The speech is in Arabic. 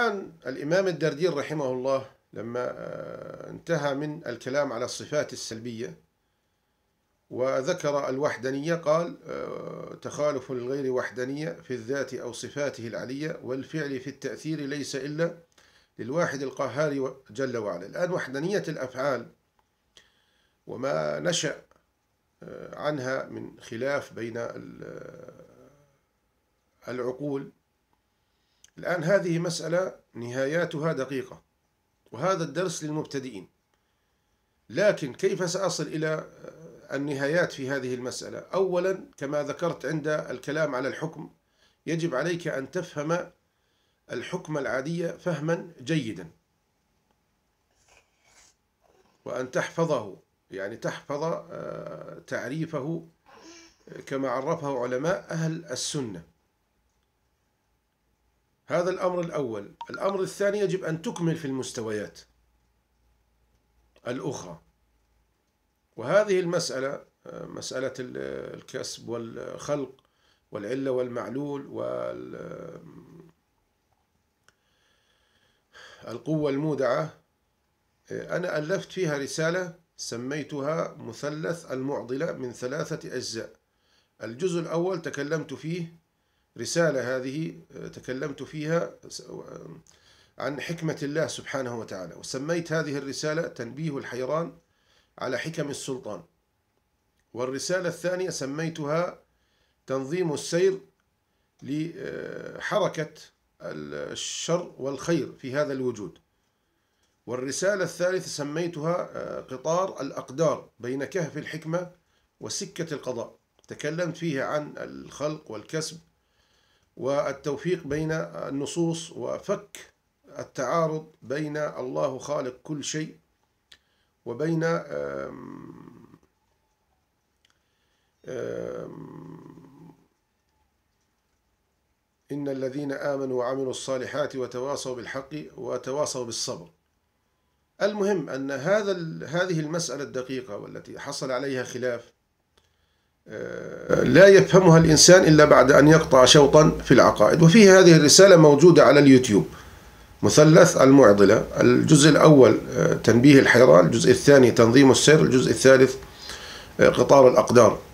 الآن الإمام الدردير رحمه الله لما آه، انتهى من الكلام على الصفات السلبية وذكر الوحدانية قال آه، تخالف الغير وحدانية في الذات أو صفاته العلية والفعل في التأثير ليس إلا للواحد القهار جل وعلا الآن وحدانية الأفعال وما نشأ آه، عنها من خلاف بين العقول الآن هذه مسألة نهاياتها دقيقة وهذا الدرس للمبتدئين لكن كيف سأصل إلى آه، النهايات في هذه المسألة أولا كما ذكرت عند الكلام على الحكم يجب عليك أن تفهم الحكم العادية فهما جيدا وأن تحفظه يعني تحفظ آه، تعريفه آه، كما عرفه علماء أهل السنة هذا الأمر الأول الأمر الثاني يجب أن تكمل في المستويات الأخرى وهذه المسألة مسألة الكسب والخلق والعلة والمعلول والقوة المودعة أنا ألفت فيها رسالة سميتها مثلث المعضلة من ثلاثة أجزاء الجزء الأول تكلمت فيه رسالة هذه آه، تكلمت فيها آه، عن حكمة الله سبحانه وتعالى وسميت هذه الرسالة تنبيه الحيران على حكم السلطان والرسالة الثانية سميتها تنظيم السير لحركة آه، الشر والخير في هذا الوجود والرسالة الثالثة سميتها قطار الأقدار بين كهف الحكمة وسكة القضاء تكلمت فيها عن الخلق والكسب والتوفيق بين النصوص وفك التعارض بين الله خالق كل شيء وبين إن الذين آمنوا وعملوا الصالحات وتواصوا بالحق وتواصوا بالصبر المهم أن هذا هذه المسألة الدقيقة والتي حصل عليها خلاف لا يفهمها الإنسان إلا بعد أن يقطع شوطا في العقائد وفي هذه الرسالة موجودة على اليوتيوب مثلث المعضلة الجزء الأول آه، تنبيه الحيران الجزء الثاني تنظيم السير الجزء الثالث آه، قطار الأقدار